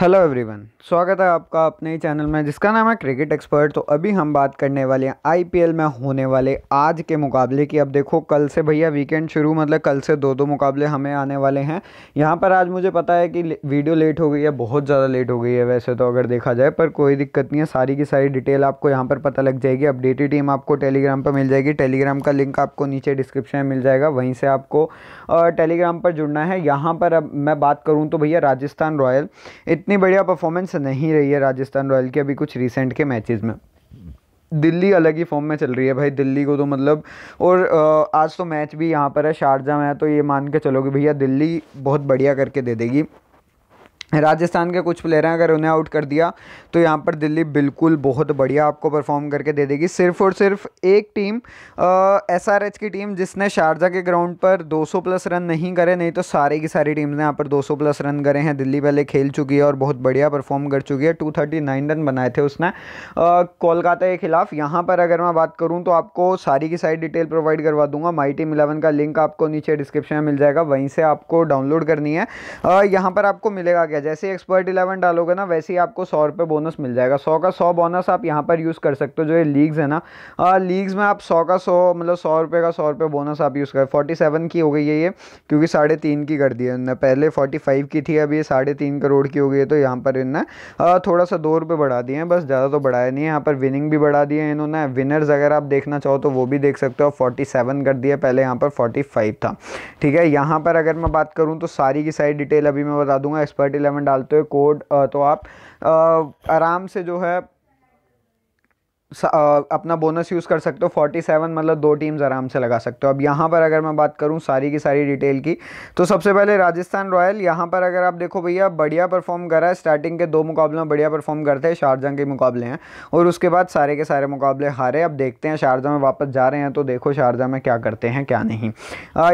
hello everyone स्वागत है आपका अपने ही चैनल में जिसका नाम है क्रिकेट एक्सपर्ट तो अभी हम बात करने वाले हैं आईपीएल में होने वाले आज के मुकाबले की अब देखो कल से भैया वीकेंड शुरू मतलब कल से दो दो मुकाबले हमें आने वाले हैं यहाँ पर आज मुझे पता है कि वीडियो लेट हो गई है बहुत ज़्यादा लेट हो गई है वैसे तो अगर देखा जाए पर कोई दिक्कत नहीं है सारी की सारी डिटेल आपको यहाँ पर पता लग जाएगी अपडेटेड टीम आपको टेलीग्राम पर मिल जाएगी टेलीग्राम का लिंक आपको नीचे डिस्क्रिप्शन में मिल जाएगा वहीं से आपको टेलीग्राम पर जुड़ना है यहाँ पर अब मैं बात करूँ तो भैया राजस्थान रॉयल इतनी बढ़िया परफॉर्मेंस नहीं रही है राजस्थान रॉयल की अभी कुछ रिसेंट के मैचेस में दिल्ली अलग ही फॉर्म में चल रही है भाई दिल्ली को तो मतलब और आज तो मैच भी यहाँ पर है शारजा में है तो ये मान के चलो कि भैया दिल्ली बहुत बढ़िया करके दे देगी राजस्थान के कुछ प्लेयर हैं अगर उन्हें आउट कर दिया तो यहाँ पर दिल्ली बिल्कुल बहुत बढ़िया आपको परफॉर्म करके दे देगी सिर्फ और सिर्फ एक टीम एसआरएच की टीम जिसने शारजा के ग्राउंड पर 200 प्लस रन नहीं करे नहीं तो सारी की सारी टीम्स ने यहाँ पर 200 प्लस रन करे हैं दिल्ली पहले खेल चुकी है और बहुत बढ़िया परफॉर्म कर चुकी है टू रन बनाए थे उसने कोलकाता के खिलाफ यहाँ पर अगर मैं बात करूँ तो आपको सारी की सारी डिटेल प्रोवाइड करवा दूंगा माई टीम इलेवन का लिंक आपको नीचे डिस्क्रिप्शन में मिल जाएगा वहीं से आपको डाउनलोड करनी है यहाँ पर आपको मिलेगा क्या जाएगा जैसे एक्सपर्ट इलेवन डालोगे ना वैसे ही आपको सौ रुपये बोनस मिल जाएगा सौ का सौ बोनस आप यहाँ पर यूज़ कर सकते हो जो ये लीग्स है ना लीग्स में आप सौ का सौ मतलब सौ रुपये का सौ रुपये बोनस आप यूज़ करें फोर्टी सेवन की हो गई है ये क्योंकि साढ़े तीन की कर दी है इनने पहले फोर्टी फाइव की थी अभी ये साढ़े तीन करोड़ की हो गई है तो यहाँ पर इनने थोड़ा सा दो रुपये बढ़ा दिए हैं बस ज़्यादा तो बढ़ाया नहीं है यहाँ पर विनिंग भी बढ़ा दी है इन्होंने विनर्स अगर आप देखना चाहो तो वो भी देख सकते हो फोर्टी सेवन कर दिया पहले यहाँ पर फोर्टी फाइव था ठीक है यहाँ पर अगर मैं बात करूँ तो सारी की सारी डिटेल अभी मैं बता दूंगा एक्सपर्ट एलिमेंट डालते हो कोड तो आप आराम से जो है अपना बोनस यूज़ कर सकते हो फोर्टी सेवन मतलब दो टीम्स आराम से लगा सकते हो अब यहाँ पर अगर मैं बात करूँ सारी की सारी डिटेल की तो सबसे पहले राजस्थान रॉयल यहाँ पर अगर आप देखो भैया बढ़िया परफॉर्म करा है स्टार्टिंग के दो मुकाबले में बढ़िया परफॉर्म करते हैं शारजा के मुकाबले हैं और उसके बाद सारे के सारे मुकाबले हारे अब देखते हैं शारजा में वापस जा रहे हैं तो देखो शारजा में क्या करते हैं क्या नहीं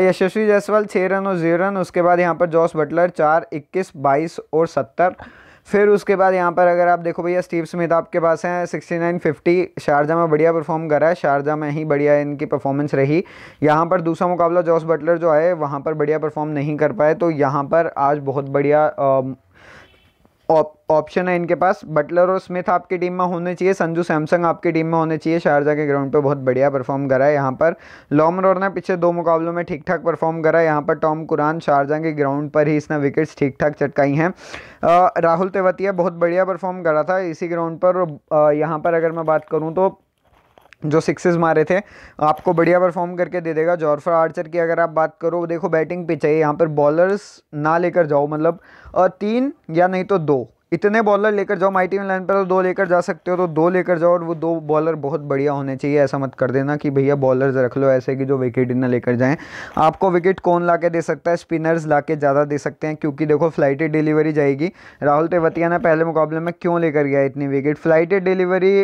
यशस्वी जायसवाल छः रन और जीरो रन उसके बाद यहाँ पर जॉस बटलर चार इक्कीस बाईस और सत्तर फिर उसके बाद यहाँ पर अगर आप देखो भैया स्टीव स्मिथ आपके पास हैं 6950 शारजा में बढ़िया परफॉर्म करा है शारजा में ही बढ़िया इनकी परफॉर्मेंस रही यहाँ पर दूसरा मुकाबला जॉस बटलर जो है वहाँ पर बढ़िया परफॉर्म नहीं कर पाए तो यहाँ पर आज बहुत बढ़िया ऑप्शन है इनके पास बटलर और स्मिथ आपकी टीम में होने चाहिए संजू सैमसंग आपकी टीम में होने चाहिए शारजा के ग्राउंड पे बहुत बढ़िया परफॉर्म करा है यहाँ पर लॉमरोर ने पिछले दो मुकाबलों में ठीक ठाक परफॉर्म करा है यहाँ पर टॉम कुरान शारजा के ग्राउंड पर ही इसने विकेट्स ठीक ठाक चटकाई हैं राहुल तेवतिया बहुत बढ़िया परफॉर्म करा था इसी ग्राउंड पर यहाँ पर अगर मैं बात करूँ तो जो सिक्सेस मारे थे आपको बढ़िया परफॉर्म करके दे देगा जॉर्फर आर्चर की अगर आप बात करो देखो बैटिंग पिच है यहाँ पर बॉलर्स ना लेकर जाओ मतलब तीन या नहीं तो दो इतने बॉलर लेकर जाओ माइटी में लाइन पर तो दो लेकर जा सकते हो तो दो लेकर जाओ और वो दो बॉलर बहुत बढ़िया होने चाहिए ऐसा मत कर देना कि भैया बॉलर्स रख लो ऐसे कि जो विकेट इतना ना लेकर जाएं आपको विकेट कौन ला के दे सकता है स्पिनर्स ला के ज़्यादा दे सकते हैं क्योंकि देखो फ्लाइटेड डिलीवरी जाएगी राहुल तेवतिया ने पहले मुकाबले में क्यों लेकर गया इतनी विकेट फ्लाइटेड डिलीवरी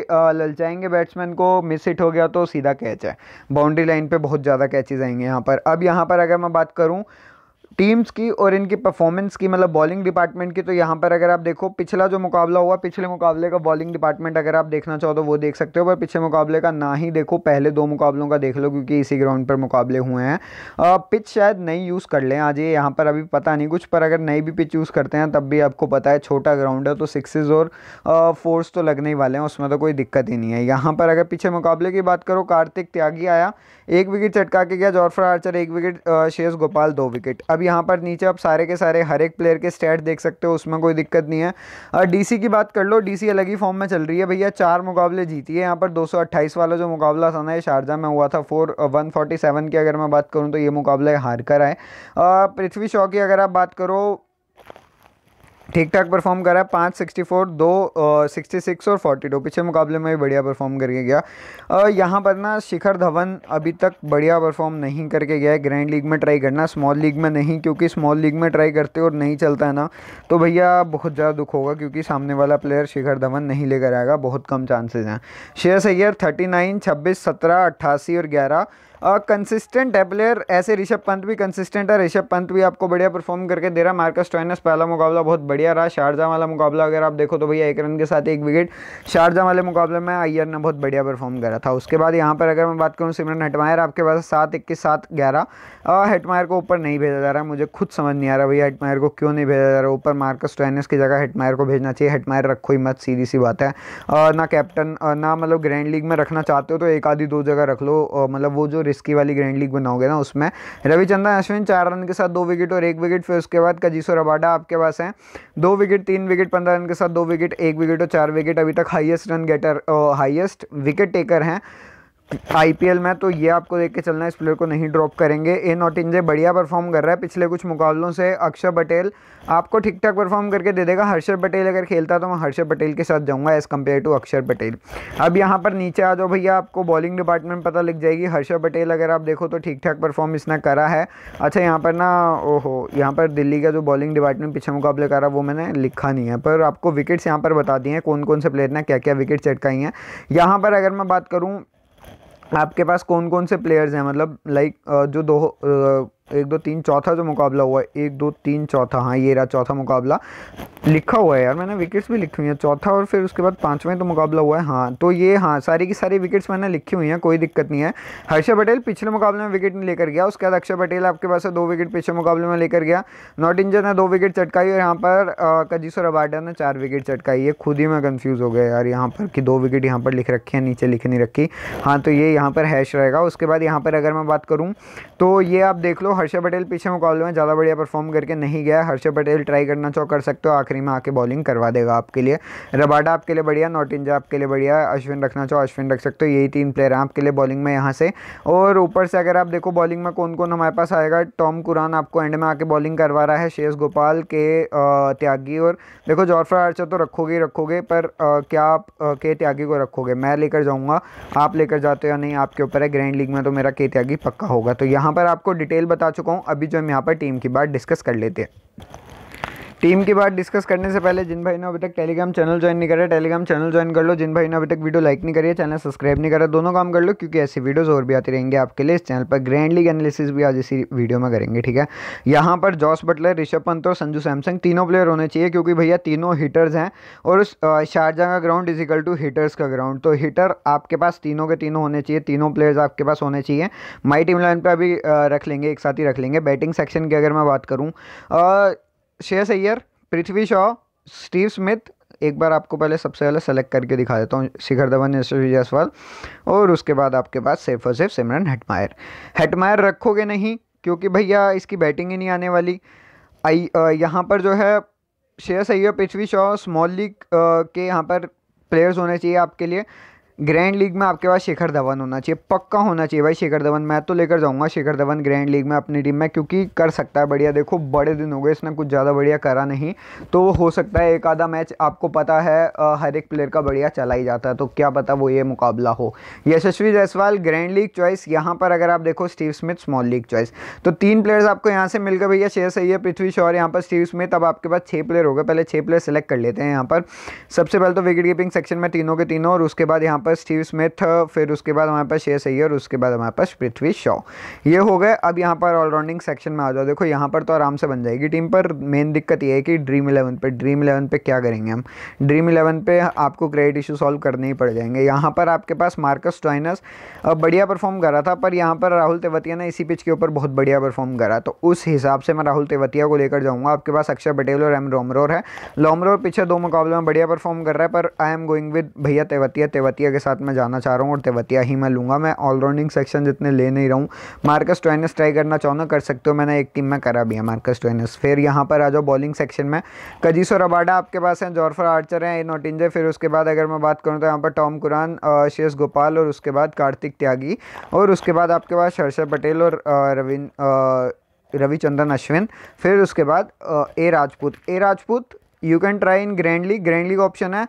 ललचाएंगे बैट्समैन को मिस हिट हो गया तो सीधा कैच है बाउंड्री लाइन पर बहुत ज़्यादा कैचेज आएंगे यहाँ पर अब यहाँ पर अगर मैं बात करूँ टीम्स की और इनकी परफॉर्मेंस की मतलब बॉलिंग डिपार्टमेंट की तो यहाँ पर अगर आप देखो पिछला जो मुकाबला हुआ पिछले मुकाबले का बॉलिंग डिपार्टमेंट अगर आप देखना चाहो तो वो देख सकते हो पर पिछले मुकाबले का ना ही देखो पहले दो मुकाबलों का देख लो क्योंकि इसी ग्राउंड पर मुकाबले हुए हैं पिच शायद नई यूज़ कर लें आज ये यहाँ पर अभी पता नहीं कुछ पर अगर नई भी पिच यूज़ करते हैं तब भी आपको पता है छोटा ग्राउंड है तो सिक्सेज और फोर्स तो लगने ही वाले हैं उसमें तो कोई दिक्कत ही नहीं है यहाँ पर अगर पीछे मुकाबले की बात करो कार्तिक त्यागी आया एक विकेट चटका के गया जॉर्फर आर्चर एक विकेट शेष गोपाल दो विकेट अभी यहाँ पर नीचे आप सारे के सारे हर एक प्लेयर के स्टैट देख सकते हो उसमें कोई दिक्कत नहीं है और डीसी की बात कर लो डीसी अलग ही फॉर्म में चल रही है भैया चार मुकाबले जीती है यहाँ पर 228 वाला जो मुकाबला था ना ये शारजा में हुआ था फोर वन uh, की अगर मैं बात करूँ तो ये मुकाबला हार कर आए पृथ्वी शॉ की अगर आप बात करो ठीक ठाक परफॉर्म करा है पाँच सिक्सटी फोर दो सिक्सटी सिक्स और फोर्टी टू पिछले मुकाबले में भी बढ़िया परफॉर्म करके गया यहाँ पर ना शिखर धवन अभी तक बढ़िया परफॉर्म नहीं करके गया है ग्रैंड लीग में ट्राई करना स्मॉल लीग में नहीं क्योंकि स्मॉल लीग में ट्राई करते और नहीं चलता है ना तो भैया बहुत ज़्यादा दुख होगा क्योंकि सामने वाला प्लेयर शिखर धवन नहीं लेकर आएगा बहुत कम चांसेज हैं शेयर सैयर थर्टी नाइन छब्बीस सत्रह अट्ठासी और ग्यारह कंसिस्टेंट है प्लेयर ऐसे ऋषभ पंत भी कंसिस्टेंट है ऋषभ पंत भी आपको बढ़िया परफॉर्म करके दे रहा है मार्कस टॉयनस पहला मुकाबला बहुत बढ़िया रहा शारजा वाला मुकाबला अगर आप देखो तो भैया एक रन के साथ एक विकेट शारजा वाले मुकाबले में अय्यर ने बहुत बढ़िया परफॉर्म करा था उसके बाद यहाँ पर अगर मैं बात करूँ सिमरन हटमायर आपके पास सात इक्कीस सात ग्यारह हेटमायर को ऊपर नहीं भेजा जा रहा मुझे खुद समझ नहीं आ रहा भैया हेटमायर को क्यों नहीं भेजा जा रहा ऊपर मार्कस टॉयनस की जगह हेटमायर को भेजना चाहिए हेटमायर रखो ही मत सीधी सी बात है ना कैप्टन ना मतलब ग्रैंड लीग में रखना चाहते हो तो एक आधी दो जगह रख लो मतलब वो जो रिस्की वाली ग्रैंड लीग बनाओगे ना उसमें रविचंद्रन अश्विन चार रन के साथ दो विकेट और एक विकेट फिर उसके बाद कजीसो रबाडा आपके पास है दो विकेट तीन विकेट पंद्रह रन के साथ दो विकेट एक विकेट और चार विकेट अभी तक highest run getter highest wicket taker हैं आईपीएल में तो ये आपको देख के चलना है इस प्लेयर को नहीं ड्रॉप करेंगे ए नॉट नोटिंजे बढ़िया परफॉर्म कर रहा है पिछले कुछ मुकाबलों से अक्षर पटेल आपको ठीक ठाक परफॉर्म करके दे देगा हर्षद पटेल अगर खेलता तो मैं हर्षद पटेल के साथ जाऊंगा एज़ कम्पेयर टू अक्षर पटेल अब यहाँ पर नीचे आ जाओ भैया आपको बॉलिंग डिपार्टमेंट पता लग जाएगी हर्षद पटेल अगर आप देखो तो ठीक ठाक परफॉर्म इसने करा है अच्छा यहाँ पर ना ओहो यहाँ पर दिल्ली का जो बॉलिंग डिपार्टमेंट पिछले मुकाबले करा वो मैंने लिखा नहीं है पर आपको विकेट्स यहाँ पर बता दिए हैं कौन कौन से प्लेयर ने क्या क्या विकेट्स चटकाई हैं यहाँ पर अगर मैं बात करूँ आपके पास कौन कौन से प्लेयर्स हैं मतलब लाइक जो दो एक दो तीन चौथा जो मुकाबला हुआ है एक दो तीन चौथा हाँ ये रहा चौथा मुकाबला लिखा हुआ है यार मैंने विकेट्स भी लिखी हुई हैं चौथा और फिर उसके बाद पाँचवें तो मुकाबला हुआ है हाँ तो ये हाँ सारी की सारी विकेट्स मैंने लिखी हुई हैं कोई दिक्कत नहीं है हर्षा पटेल पिछले मुकाबले में विकेट नहीं लेकर गया उसके बाद अक्षय पटेल आपके पास दो विकेट पिछले मुकाबले में लेकर गया नॉर्थ इंडियन ने दो विकेट चटकाई और यहाँ पर कजीसो अबाडा ने चार विकेट चटकाई है खुद ही मैं कन्फ्यूज़ हो गया यार यहाँ पर कि दो विकेट यहाँ पर लिख रखी है नीचे लिख नहीं रखी हाँ तो ये यहाँ पर हैश रहेगा उसके बाद यहाँ पर अगर मैं बात करूँ तो ये आप देख लो हर्षा पटेल पीछे मुकाबले में ज़्यादा बढ़िया परफॉर्म करके नहीं गया हर्षा पटेल ट्राई करना चाहो कर सकते हो आखिरी में आके बॉलिंग करवा देगा आपके लिए रबाडा आपके लिए बढ़िया इंडिया आपके लिए बढ़िया अश्विन रखना चाहो अश्विन रख सकते हो यही तीन प्लेयर हैं आपके लिए बॉलिंग में यहाँ से और ऊपर से अगर आप देखो बॉलिंग में कौन कौन हमारे पास आएगा टॉम कुरान आपको एंड में आके बॉलिंग करवा रहा है शेष गोपाल के त्यागी और देखो जॉर्फर आर्चर तो रखोगे ही रखोगे पर क्या आप के त्यागी को रखोगे मैं लेकर जाऊँगा आप लेकर जाते हो या नहीं आपके ऊपर है ग्रैंड लीग में तो मेरा के त्यागी पक्का होगा तो यहाँ पर आपको डिटेल बता चुका हूँ अभी जो हम यहाँ पर टीम की बात डिस्कस कर लेते हैं टीम की बात डिस्कस करने से पहले जिन भाई ने अभी तक टेलीग्राम चैनल ज्वाइन नहीं करा टेलीग्राम चैनल ज्वाइन कर लो जिन भाई ने अभी तक वीडियो लाइक नहीं करी है चैनल सब्सक्राइब नहीं करा दोनों काम कर लो क्योंकि ऐसी वीडियोस और भी आती रहेंगे आपके लिए इस चैनल पर ग्रैंड लीग एनालिसिस भी आज इसी वीडियो में करेंगे ठीक है यहाँ पर जॉस बटलर ऋषभ पंत और संजू सैमसंग तीनों प्लेयर होने चाहिए क्योंकि भैया तीनों हीटर्स हैं और शारजा का ground is equal to hitters का ग्राउंड तो हिटर आपके पास तीनों के तीनों होने चाहिए तीनों प्लेयर्स आपके पास होने चाहिए माई टीम लाइन पर अभी रख लेंगे एक साथ ही रख लेंगे बैटिंग सेक्शन की अगर मैं बात करूँ श्रेयस अय्यर पृथ्वी शॉ स्टीव स्मिथ एक बार आपको पहले सबसे पहले सेलेक्ट करके दिखा देता हूँ शिखर धवन यशस्वी जायसवाल और उसके बाद आपके पास सेफ और सेफ़ सिमरन हेटमायर हेटमायर रखोगे नहीं क्योंकि भैया इसकी बैटिंग ही नहीं आने वाली आई यहाँ पर जो है सही है पृथ्वी शॉ स्मॉल लीग के यहाँ पर प्लेयर्स होने चाहिए आपके लिए ग्रैंड लीग में आपके पास शेखर धवन होना चाहिए पक्का होना चाहिए भाई शेखर धवन मैं तो लेकर जाऊंगा शेखर धवन ग्रैंड लीग में अपनी टीम में क्योंकि कर सकता है बढ़िया देखो बड़े दिन हो गए इसने कुछ ज़्यादा बढ़िया करा नहीं तो हो सकता है एक आधा मैच आपको पता है हर एक प्लेयर का बढ़िया चला ही जाता है तो क्या पता वो ये मुकाबला हो Yashasvi Jaiswal grand league choice यहाँ पर अगर आप देखो Steve Smith small league choice तो तीन प्लेयर्स आपको यहाँ से मिलकर भैया शेयर सही है पृथ्वी शौर यहाँ पर स्टीव स्मिथ अब आपके पास छः प्लेयर हो गए पहले छः प्लेयर सेलेक्ट कर लेते हैं यहाँ पर सबसे पहले तो विकेट कीपिंग सेक्शन में तीनों के तीनों और उसके बाद यहाँ पर पास स्टीव स्मिथ फिर उसके बाद हमारे पास शेयर सैयर उसके बाद हमारे पास पृथ्वी शॉ ये हो गए अब यहाँ पर ऑलराउंडिंग सेक्शन में आ जाओ देखो यहाँ पर तो आराम से बन जाएगी टीम पर मेन दिक्कत ये है कि ड्रीम इलेवन पर ड्रीम इलेवन पर क्या करेंगे हम ड्रीम इलेवन पर आपको क्रेडिट इशू सॉल्व करने ही पड़ जाएंगे यहाँ पर आपके पास मार्कस टॉइनस बढ़िया परफॉर्म कर रहा था पर यहाँ पर राहुल तेवतिया ने इसी पिच के ऊपर बहुत बढ़िया परफॉर्म करा तो उस हिसाब से मैं राहुल तेवतिया को लेकर जाऊँगा आपके पास अक्षर पटेल और एम रोमरोर है लोमरोर पीछे दो मुकाबले में बढ़िया परफॉर्म कर रहा है पर आई एम गोइंग विद भैया तेवतिया तेवतिया तेवतिया के साथ मैं जाना चाह रहा हूँ और तेवतिया ही मैं लूँगा मैं ऑलराउंडिंग सेक्शन जितने ले नहीं रहा हूँ मार्कस ट्वेनस ट्राई करना चाहूँ कर सकते हो मैंने एक टीम में करा भी है मार्कस ट्वेनस फिर यहाँ पर आ जाओ बॉलिंग सेक्शन में कजीसो रबाडा आपके पास हैं जॉर्फर आर्चर हैं इंजे फिर उसके बाद अगर मैं बात करूँ तो यहाँ पर टॉम कुरान शेष गोपाल और उसके बाद कार्तिक त्यागी और उसके बाद आपके पास शर्षद पटेल और रविन रविचंद्रन अश्विन फिर उसके बाद A Rajput A Rajput you can try in grand league grand league option है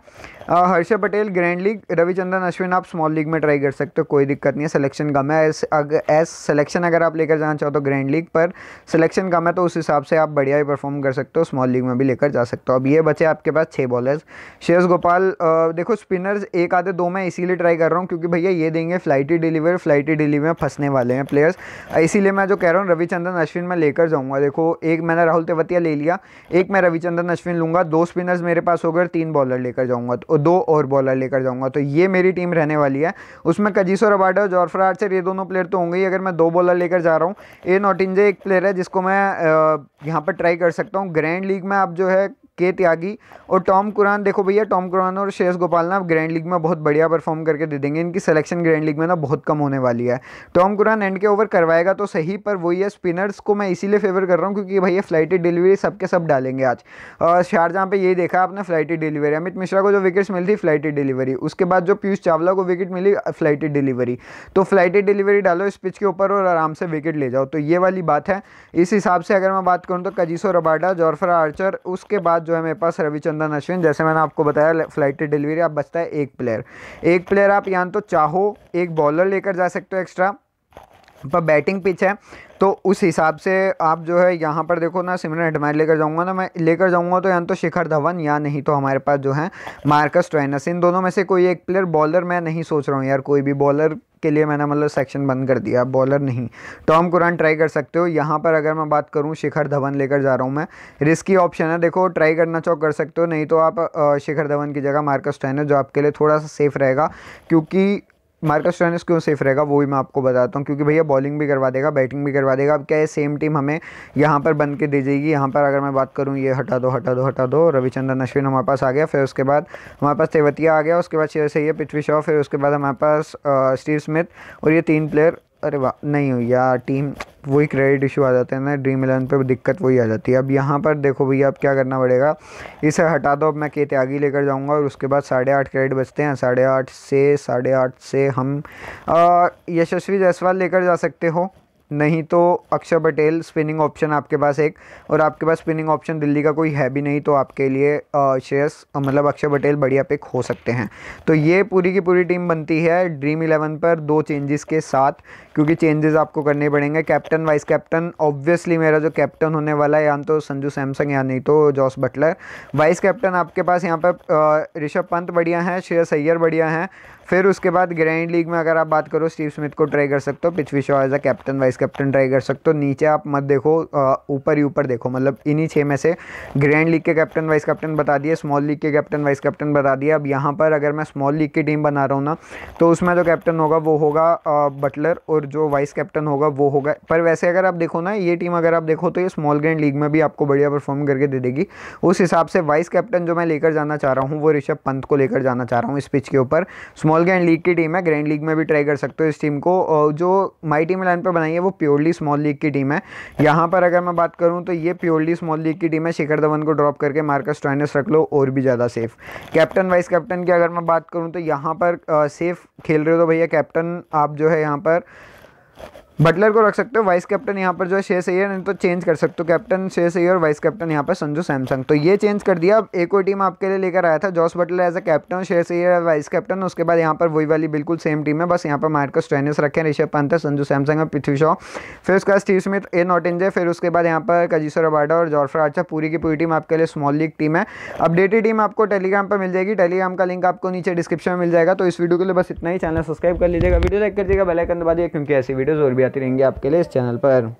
हर्षा पटेल ग्रैंड लीग रविचंद्रन अश्विन आप स्मॉल लीग में ट्राई कर सकते हो कोई दिक्कत नहीं है सिलेक्शन कम है एस अगर एस सिलेक्शन अगर आप लेकर जाना चाहो तो ग्रैंड लीग पर सिलेक्शन कम है तो उस हिसाब से आप बढ़िया ही परफॉर्म कर सकते हो स्मॉल लीग में भी लेकर जा सकते हो अब ये बचे आपके पास छः बॉलर्स शेयस गोपाल देखो स्पिनर्स एक आधे दो मैं इसीलिए ट्राई कर रहा हूँ क्योंकि भैया ये देंगे फ्लाइटी डिलीवर फ्लाइटी डिलीवर में फंसने वाले हैं प्लेयर्स इसीलिए मैं जो कह रहा हूँ रविचंद्रन अश्विन मैं लेकर जाऊँगा देखो एक मैंने राहुल तेवतिया ले लिया एक मैं रविचंद्रन अश्विन लूँगा बाद दो स्पिनर्स मेरे पास हो गए तीन बॉलर लेकर जाऊंगा तो दो और बॉलर लेकर जाऊंगा तो ये मेरी टीम रहने वाली है उसमें कजीसो और जॉर्फर आर्चर ये दोनों प्लेयर तो होंगे ही अगर मैं दो बॉलर लेकर जा रहा हूँ ए इंजे एक प्लेयर है जिसको मैं यहाँ पर ट्राई कर सकता हूँ ग्रैंड लीग में आप जो है के त्यागी और टॉम कुरान देखो भैया टॉम कुरान और श्रेयस गोपाल ना ग्रैंड लीग में बहुत बढ़िया परफॉर्म करके दे देंगे इनकी सिलेक्शन ग्रैंड लीग में ना बहुत कम होने वाली है टॉम कुरान एंड के ओवर करवाएगा तो सही पर वही है स्पिनर्स को मैं इसीलिए फेवर कर रहा हूँ क्योंकि भैया फ्लाइटेड डिलीवरी सबके सब डालेंगे आज शारजहाँ पर यही देखा आपने फ्लाइटेड डिलीवरी अमित मिश्रा को जो विकेट्स मिली थी फ्लाइटेड डिलीवरी उसके बाद जो पीयूष चावला को विकेट मिली फ्लाइटेड डिलीवरी तो फ्लाइटेड डिलीवरी डालो इस पिच के ऊपर और आराम से विकेट ले जाओ तो ये वाली बात है इस हिसाब से अगर मैं बात करूँ तो कजीसो रबाडा जॉर्फर आर्चर उसके बाद बाद जो है मेरे पास रविचंद्रन अश्विन जैसे मैंने आपको बताया फ्लाइटेड डिलीवरी आप बचता है एक प्लेयर एक प्लेयर आप यहाँ तो चाहो एक बॉलर लेकर जा सकते हो एक्स्ट्रा पर बैटिंग पिच है तो उस हिसाब से आप जो है यहाँ पर देखो ना सिमरन हेडमायर लेकर जाऊँगा ना मैं लेकर जाऊँगा तो यहाँ तो शिखर धवन या नहीं तो हमारे पास जो है मार्कस ट्रेनस इन दोनों में से कोई एक प्लेयर बॉलर मैं नहीं सोच रहा हूँ यार कोई भी बॉलर के लिए मैंने मतलब सेक्शन बंद कर दिया बॉलर नहीं टॉम कुरान ट्राई कर सकते हो यहाँ पर अगर मैं बात करूँ शिखर धवन लेकर जा रहा हूँ मैं रिस्की ऑप्शन है देखो ट्राई करना चाहो कर सकते हो नहीं तो आप शिखर धवन की जगह मार्कस टैनर जो आपके लिए थोड़ा सा सेफ रहेगा क्योंकि मार्कस स्टोइनिस क्यों सेफ रहेगा वो भी मैं आपको बताता हूँ क्योंकि भैया बॉलिंग भी करवा देगा बैटिंग भी करवा देगा अब क्या है सेम टीम हमें यहाँ पर बन के दे जाएगी यहाँ पर अगर मैं बात करूँ ये हटा दो हटा दो हटा दो रविचंद्रन अश्विन हमारे पास आ गया फिर उसके बाद हमारे पास तेवतिया आ गया उसके बाद शेर है पृथ्वी शॉ फिर उसके बाद हमारे पास स्टीव स्मिथ और ये तीन प्लेयर अरे वाह नहीं भैया टीम वही क्रेडिट इशू आ जाते हैं ना ड्रीम इलेवन पे दिक्कत वही आ जाती है अब यहाँ पर देखो भैया अब क्या करना पड़ेगा इसे हटा दो अब मैं के त्यागी लेकर जाऊँगा और उसके बाद साढ़े आठ क्रेडिट बचते हैं साढ़े आठ से साढ़े आठ से हम यशस्वी जायसवाल लेकर जा सकते हो नहीं तो अक्षर पटेल स्पिनिंग ऑप्शन आपके पास एक और आपके पास स्पिनिंग ऑप्शन दिल्ली का कोई है भी नहीं तो आपके लिए शेयर्स मतलब अक्षर पटेल बढ़िया पिक हो सकते हैं तो ये पूरी की पूरी टीम बनती है ड्रीम इलेवन पर दो चेंजेस के साथ क्योंकि चेंजेस आपको करने पड़ेंगे कैप्टन वाइस कैप्टन ऑब्वियसली मेरा जो कैप्टन होने वाला है या तो संजू सैमसंग या नहीं तो जॉस बटलर वाइस कैप्टन आपके पास यहाँ पर ऋषभ पंत बढ़िया हैं शेयर अय्यर बढ़िया हैं फिर उसके बाद ग्रैंड लीग में अगर आप बात करो स्टीव स्मिथ को ट्राई कर सकते हो Prithvi Shaw as a captain vice captain try कर सकते हो नीचे आप मत देखो ऊपर ही ऊपर देखो मतलब इन्हीं छः में से ग्रैंड लीग के कैप्टन वाइस कैप्टन बता दिए स्मॉल लीग के कैप्टन वाइस कैप्टन बता दिए अब यहाँ पर अगर मैं स्मॉल लीग की टीम बना रहा हूँ ना तो उसमें जो कैप्टन होगा वो होगा बटलर और जो वाइस कैप्टन होगा वो होगा पर वैसे अगर आप देखो ना ये टीम अगर आप देखो तो ये स्मॉल ग्रैंड लीग में भी आपको बढ़िया परफॉर्म करके दे देगी उस हिसाब से वाइस कैप्टन जो मैं लेकर जाना चाह रहा हूँ वो ऋषभ पंत को लेकर जाना चाह रहा हूँ इस पिच के ऊपर स्मॉल स्मॉल ग्रैंड लीग की टीम है ग्रैंड लीग में भी ट्राई कर सकते हो इस टीम को जो माई टीम लाइन पर बनाई है वो प्योरली स्मॉल लीग की टीम है यहाँ पर अगर मैं बात करूँ तो ये प्योरली स्मॉल लीग की टीम है शिखर धवन को ड्रॉप करके मार्कस ट्राइनस रख लो और भी ज़्यादा सेफ कैप्टन वाइस कैप्टन की अगर मैं बात करूँ तो यहाँ पर सेफ खेल रहे हो तो भैया कैप्टन आप जो है यहाँ पर बटलर को रख सकते हो वाइस कैप्टन यहाँ पर जो है शेष अयर नहीं तो चेंज कर सकते हो कैप्टन शेष और वाइस कैप्टन यहाँ पर संजू सैमसंग तो ये चेंज कर दिया अब एक और टीम आपके लिए लेकर आया था Jos Buttler as a captain शेष अयर वाइस कैप्टन उसके बाद यहाँ पर वही वाली बिल्कुल सेम टीम है बस यहाँ पर मार्कस ट्रेनिस रखे ऋषभ पंत है संजू सैमसंग और पृथ्वी शॉ फिर उसके बाद स्टीव स्मिथ ए इंजे फिर उसके बाद यहाँ पर कजीसो रबाडा और जॉर्फर आर्चा पूरी की पूरी टीम आपके लिए स्मॉल लीग टीम है अपडेटेड टीम आपको टेलीग्राम पर मिल जाएगी टेलीग्राम का लिंक आपको नीचे डिस्क्रिप्शन में मिल जाएगा तो इस वीडियो के लिए बस इतना ही चैनल सब्सक्राइब कर लीजिएगा वीडियो लाइक कर दीजिएगा बेलाइकन दबा दिए क्योंकि ऐसी वीडियो जरूर आती रहेंगी आपके लिए इस चैनल पर